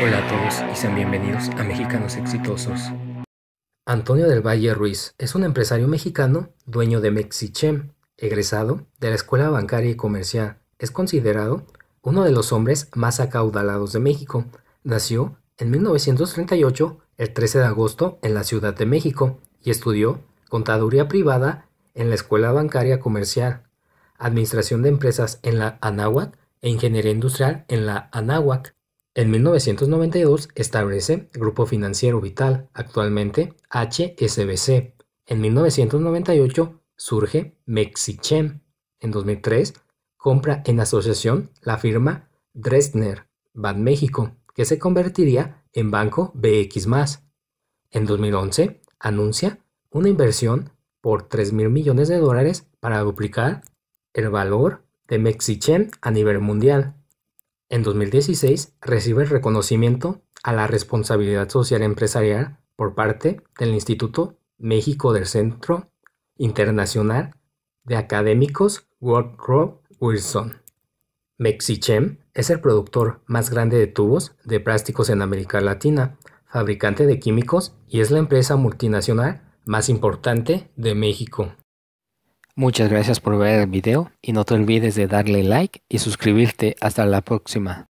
Hola a todos y sean bienvenidos a Mexicanos Exitosos. Antonio del Valle Ruiz es un empresario mexicano, dueño de Mexichem, egresado de la Escuela Bancaria y Comercial. Es considerado uno de los hombres más acaudalados de México. Nació en 1938, el 13 de agosto, en la Ciudad de México y estudió contaduría privada en la Escuela Bancaria Comercial, administración de empresas en la Anáhuac e ingeniería industrial en la Anáhuac. En 1992 establece Grupo Financiero Vital, actualmente HSBC. En 1998 surge Mexichem. En 2003 compra en asociación la firma Dresdner, Bad México, que se convertiría en Banco BX. En 2011 anuncia una inversión por 3 mil millones de dólares para duplicar el valor de Mexichem a nivel mundial. En 2016 recibe el reconocimiento a la responsabilidad social empresarial por parte del Instituto México del Centro Internacional de Académicos Crop Wilson. Mexichem es el productor más grande de tubos de plásticos en América Latina, fabricante de químicos y es la empresa multinacional más importante de México. Muchas gracias por ver el video y no te olvides de darle like y suscribirte. Hasta la próxima.